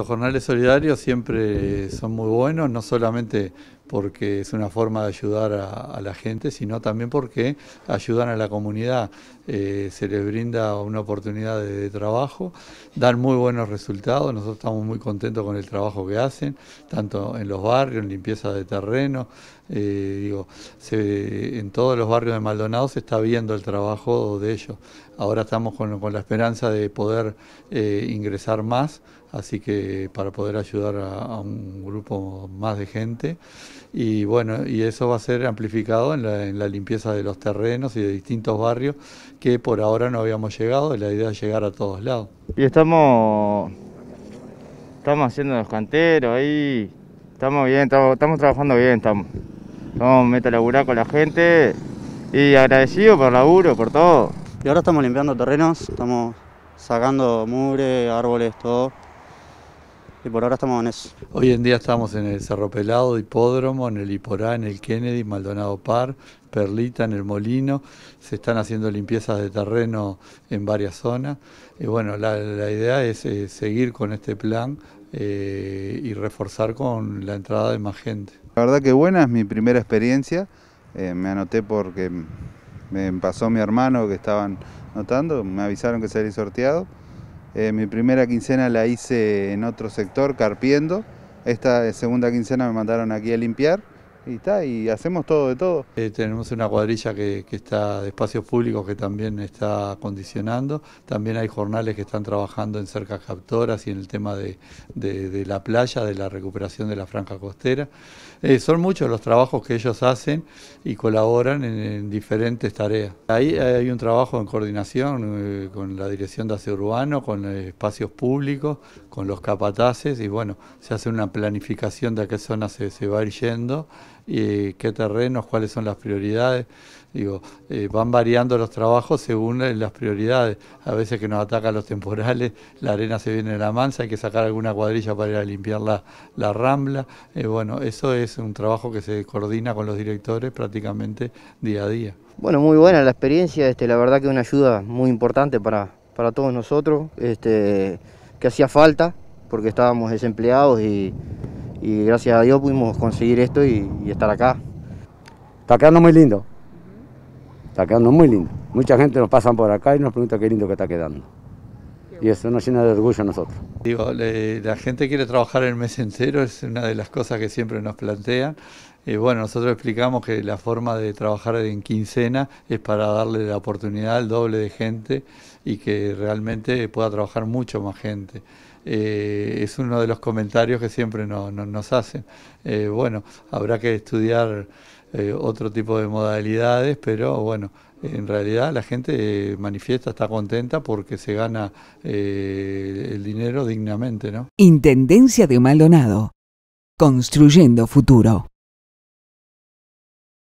Los jornales solidarios siempre son muy buenos, no solamente porque es una forma de ayudar a, la gente, sino también porque ayudan a la comunidad, eh, se les brinda una oportunidad de, trabajo, dan muy buenos resultados, nosotros estamos muy contentos con el trabajo que hacen, tanto en los barrios, en limpieza de terreno, eh, digo, en todos los barrios de Maldonado se está viendo el trabajo de ellos. Ahora estamos con, la esperanza de poder eh, ingresar más, así que para poder ayudar a un grupo más de gente y bueno, y eso va a ser amplificado en la, limpieza de los terrenos y de distintos barrios que por ahora no habíamos llegado, la idea es llegar a todos lados. Y estamos, estamos haciendo los canteros ahí, estamos bien, estamos, trabajando bien, estamos. Estamos meta laburar con la gente y agradecido por el laburo, por todo. Y ahora estamos limpiando terrenos, estamos sacando mure, árboles, todo y por ahora estamos en eso. Hoy en día estamos en el Cerro Pelado, Hipódromo, en el Iporá, en el Kennedy, Maldonado Par, Perlita, en el Molino. Se están haciendo limpiezas de terreno en varias zonas. Y eh, bueno, la, idea es eh, seguir con este plan eh, y reforzar con la entrada de más gente. La verdad que buena, es mi primera experiencia. me anoté porque me pasó mi hermano que estaban notando, me avisaron que sería sorteado. Eh, mi primera quincena la hice en otro sector, carpiendo. Esta segunda quincena me mandaron aquí a limpiar y hacemos todo de todo. Eh, tenemos una cuadrilla que, está de espacios públicos que también está condicionando, también hay jornales que están trabajando en cercas captoras y en el tema de, la playa, de la recuperación de la franja costera. Eh, son muchos los trabajos que ellos hacen y colaboran en, diferentes tareas. Ahí eh, hay un trabajo en coordinación con la Dirección de Aseo Urbano, con espacios públicos, con los capataces y bueno, se hace una planificación de a qué zona se, va yendo eh, qué terrenos, cuáles son las prioridades. Digo, eh, van variando los trabajos según eh, las prioridades. A veces que nos atacan los temporales, la arena se viene de la mansa, hay que sacar alguna cuadrilla para ir a limpiar la, rambla. Eh, bueno, eso es un trabajo que se coordina con los directores prácticamente día a día. Bueno, muy buena la experiencia, este, la verdad que una ayuda muy importante para, para todos nosotros, este, que hacía falta porque estábamos desempleados y y gracias a Dios pudimos conseguir esto y, estar acá. Está quedando muy lindo, está quedando muy lindo. Mucha gente nos pasa por acá y nos pregunta qué lindo que está quedando y eso nos llena de orgullo a nosotros. Digo, la gente quiere trabajar el mes entero, es una de las cosas que siempre nos plantean. Eh, bueno, nosotros explicamos que la forma de trabajar en quincena es para darle la oportunidad al doble de gente y que realmente pueda trabajar mucho más gente. Eh, es uno de los comentarios que siempre nos hacen. Eh, bueno, habrá que estudiar eh, otro tipo de modalidades, pero bueno, en realidad la gente eh, manifiesta, está contenta porque se gana eh, el dinero dignamente, ¿no? Intendencia de Maldonado, construyendo futuro.